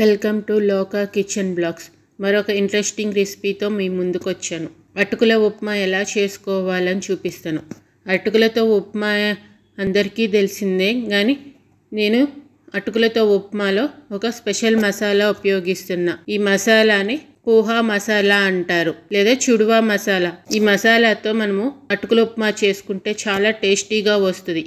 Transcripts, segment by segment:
welcome to Loka kitchen blogs మరొక interesting రెసిపీతో మీ ముందుకు వచ్చాను అటుకుల ఉప్మా ఎలా చేసుకోవాలని చూపిస్తాను అటుకులతో ఉప్మా అందరికీ తెలిసిందే కానీ నేను అటుకులతో ఉప్మాలో ఒక స్పెషల్ మసాలా ఉపయోగిస్తున్నా ఈ మసాలాని పోహా మసాలా అంటారు లేదా చుడువా మసాలా ఈ మసాలాతో మనము అటుకుల ఉప్మా చేసుకుంటే చాలా టేస్టీగా వస్తుంది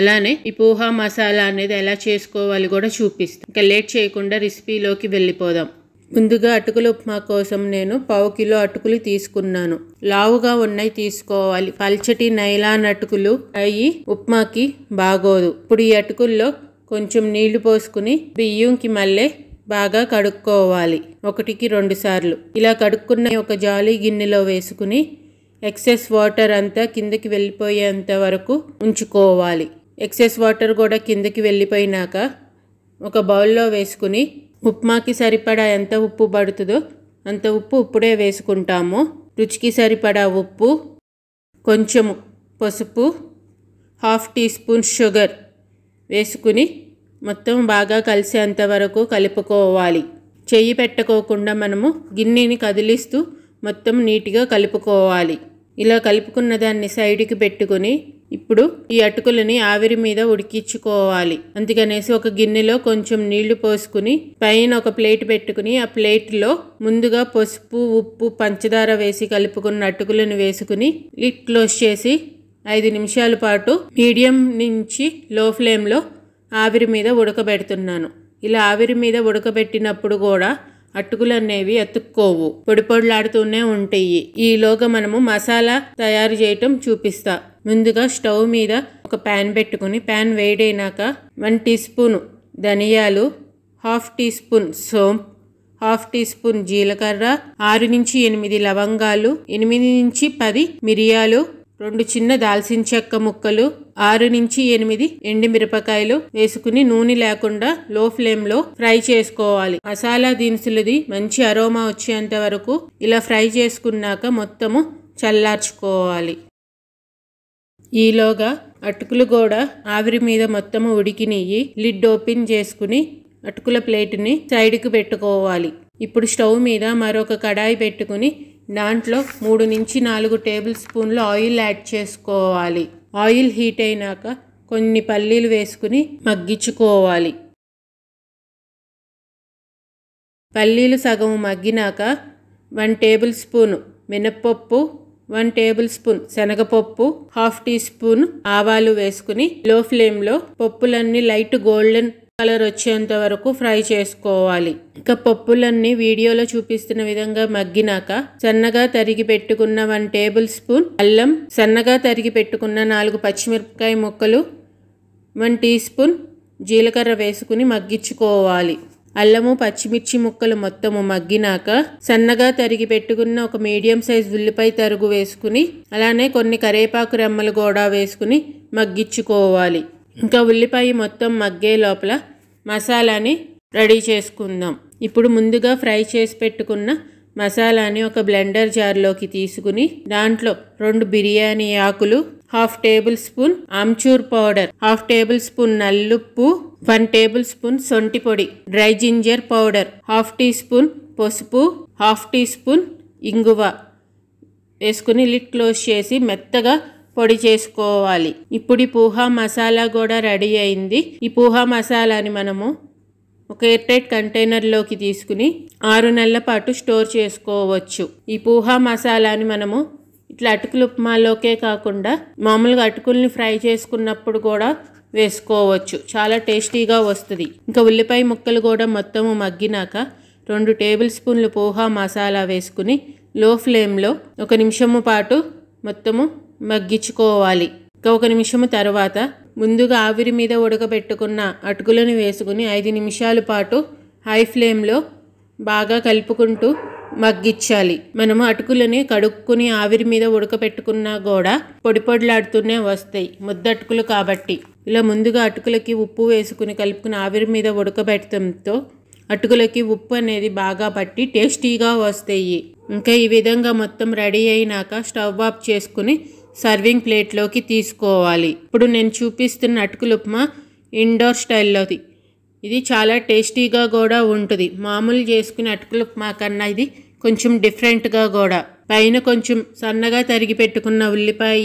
అలానే ఈ పోహా మసాలా అనేది ఎలా చేసుకోవాలి కూడా చూపిస్తాం ఇంకా లేట్ చేయకుండా రెసిపీలోకి వెళ్ళిపోదాం ముందుగా అటుకుల ఉప్మా కోసం నేను పావు కిలో అటుకులు తీసుకున్నాను లావుగా ఉన్నాయి తీసుకోవాలి పల్చటి నైలాన్ అటుకులు అవి ఉప్మాకి బాగోదు ఇప్పుడు ఈ అటుకుల్లో కొంచెం నీళ్లు పోసుకుని బియ్యంకి మళ్ళీ బాగా కడుక్కోవాలి ఒకటికి రెండు సార్లు ఇలా కడుక్కున్న ఒక జాలి గిన్నెలో వేసుకుని ఎక్సెస్ వాటర్ అంతా కిందకి వెళ్ళిపోయేంత వరకు ఉంచుకోవాలి ఎక్సెస్ వాటర్ కూడా కిందకి వెళ్ళిపోయినాక ఒక బౌల్లో వేసుకుని ఉప్మాకి సరిపడా ఎంత ఉప్పు పడుతుందో అంత ఉప్పు ఇప్పుడే వేసుకుంటాము రుచికి సరిపడా ఉప్పు కొంచెము పసుపు హాఫ్ టీ స్పూన్ షుగర్ వేసుకుని మొత్తం బాగా కలిసేంత వరకు కలుపుకోవాలి చెయ్యి పెట్టకోకుండా మనము గిన్నెని కదిలిస్తూ మొత్తం నీట్గా కలుపుకోవాలి ఇలా కలుపుకున్న దాన్ని సైడ్కి పెట్టుకొని ఇప్పుడు ఈ అటుకులని ఆవిరి మీద ఉడికించుకోవాలి అందుకనేసి ఒక గిన్నెలో కొంచెం నీళ్లు పోసుకుని పైన ఒక ప్లేట్ పెట్టుకుని ఆ ప్లేట్లో ముందుగా పసుపు ఉప్పు పంచదార వేసి కలుపుకున్న అటుకులను వేసుకుని లిడ్ క్లోజ్ చేసి ఐదు నిమిషాల పాటు మీడియం నుంచి లో ఫ్లేమ్లో ఆవిరి మీద ఉడకబెడుతున్నాను ఇలా ఆవిరి మీద ఉడకబెట్టినప్పుడు కూడా అటుకులు అనేవి ఎత్తుక్కోవు పొడి ఉంటాయి ఈలోగా మనము మసాలా తయారు చేయటం చూపిస్తా ముందుగా స్టవ్ మీద ఒక ప్యాన్ పెట్టుకుని ప్యాన్ వేడైనాక వన్ టీ స్పూన్ ధనియాలు హాఫ్ టీ స్పూన్ సోంప్ హాఫ్ టీ స్పూన్ జీలకర్ర ఆరు నుంచి ఎనిమిది లవంగాలు ఎనిమిది నుంచి పది మిరియాలు రెండు చిన్న దాల్చిన చెక్క ముక్కలు ఆరు నుంచి ఎనిమిది మిరపకాయలు వేసుకుని నూనె లేకుండా లో ఫ్లేమ్లో ఫ్రై చేసుకోవాలి మసాలా దినుసులది మంచి అరోమా వచ్చేంత వరకు ఇలా ఫ్రై చేసుకున్నాక మొత్తము చల్లార్చుకోవాలి ఈలోగా అటుకులు కూడా ఆవిరి మీద మొత్తము ఉడికినియ్యి లిడ్ ఓపెన్ చేసుకుని అటుకుల ప్లేట్ని సైడ్కి పెట్టుకోవాలి ఇప్పుడు స్టవ్ మీద మరొక కడాయి పెట్టుకుని దాంట్లో మూడు నుంచి నాలుగు టేబుల్ స్పూన్లు ఆయిల్ యాడ్ చేసుకోవాలి ఆయిల్ హీట్ అయినాక కొన్ని పల్లీలు వేసుకుని మగ్గించుకోవాలి పల్లీలు సగం మగ్గినాక వన్ టేబుల్ స్పూన్ మినప్పప్పు వన్ టేబుల్ స్పూన్ శనగపప్పు హాఫ్ టీ స్పూన్ ఆవాలు వేసుకుని లో ఫ్లేమ్లో పప్పులన్నీ లైట్ గోల్డెన్ కలర్ వచ్చేంత వరకు ఫ్రై చేసుకోవాలి ఇక పప్పులన్నీ వీడియోలో చూపిస్తున్న విధంగా మగ్గినాక సన్నగా తరిగి పెట్టుకున్న వన్ టేబుల్ స్పూన్ అల్లం సన్నగా తరిగి పెట్టుకున్న నాలుగు పచ్చిమిరపకాయ ముక్కలు వన్ టీ స్పూన్ జీలకర్ర వేసుకుని మగ్గించుకోవాలి అల్లము పచ్చిమిర్చి ముక్కలు మొత్తము మగ్గినాక సన్నగా తరిగి పెట్టుకున్న ఒక మీడియం సైజ్ ఉల్లిపాయ తరుగు వేసుకుని అలానే కొన్ని కరేపాకు రెమ్మలు కూడా వేసుకుని మగ్గించుకోవాలి ఇంకా ఉల్లిపాయ మొత్తం మగ్గే లోపల మసాలాని రెడీ చేసుకుందాం ఇప్పుడు ముందుగా ఫ్రై చేసి పెట్టుకున్న మసాలాని ఒక బ్లెండర్ జార్లోకి తీసుకుని దాంట్లో రెండు బిర్యానీ ఆకులు half tablespoon amchur powder half tablespoon నల్లుప్పు వన్ టేబుల్ స్పూన్ సొంటి పొడి dry ginger powder half teaspoon పసుపు హాఫ్ టీ స్పూన్ ఇంగువ వేసుకుని లిట్ క్లోజ్ చేసి మెత్తగా పొడి చేసుకోవాలి ఇప్పుడు ఈ పూహా మసాలా కూడా రెడీ అయింది ఈ పూహా మసాలాని మనము ఒక ఎయిర్ టైట్ కంటైనర్లోకి తీసుకుని ఆరు నెలల పాటు స్టోర్ చేసుకోవచ్చు ఈ పూహా మసాలాని మనము ఇట్లా అటుకులు ఉప్మాలోకే కాకుండా మామూలుగా అటుకుల్ని ఫ్రై చేసుకున్నప్పుడు కూడా వేసుకోవచ్చు చాలా టేస్టీగా వస్తుంది ఇంకా ఉల్లిపాయ ముక్కలు కూడా మొత్తము మగ్గినాక రెండు టేబుల్ స్పూన్లు పోహా మసాలా వేసుకుని లో ఫ్లేమ్లో ఒక నిమిషము పాటు మొత్తము మగ్గించుకోవాలి ఒక నిమిషము తర్వాత ముందుగా ఆవిరి మీద ఉడకబెట్టుకున్న అటుకులను వేసుకుని ఐదు నిమిషాల పాటు హై ఫ్లేమ్లో బాగా కలుపుకుంటూ మగ్గిచ్చాలి మనము అటుకులని కడుక్కుని ఆవిరి మీద ఉడకపెట్టుకున్నా కూడా పొడి పొడిలాడుతూనే వస్తాయి ముద్దటుకులు కాబట్టి ఇలా ముందుగా అటుకులకి ఉప్పు వేసుకుని కలుపుకుని ఆవిరి మీద ఉడకబెట్టడంతో అటుకులకి ఉప్పు అనేది బాగా పట్టి టేస్టీగా వస్తాయి ఇంకా ఈ విధంగా మొత్తం రెడీ అయినాక స్టవ్ ఆఫ్ చేసుకుని సర్వింగ్ ప్లేట్లోకి తీసుకోవాలి ఇప్పుడు నేను చూపిస్తున్న అటుకులు ఉప్మా ఇండోర్ స్టైల్లోది ఇది చాలా టేస్టీగా కూడా ఉంటుంది మామూలు చేసుకున్న అటుకులు ఉప్మా కన్నా ఇది కొంచెం డిఫరెంట్గా కూడా పైన కొంచెం సన్నగా తరిగి పెట్టుకున్న ఉల్లిపాయ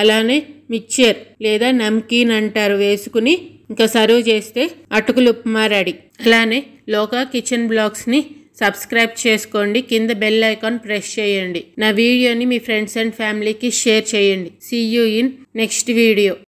అలానే మిక్చర్ లేదా నమ్కీన్ అంటారు వేసుకుని ఇంకా సర్వ్ చేస్తే అటుకులు ఉప్మా రెడీ అలానే లోకా కిచెన్ బ్లాక్స్ని సబ్స్క్రైబ్ చేసుకోండి కింద బెల్ ఐకాన్ ప్రెస్ చేయండి నా వీడియోని మీ ఫ్రెండ్స్ అండ్ ఫ్యామిలీకి షేర్ చేయండి see you in next video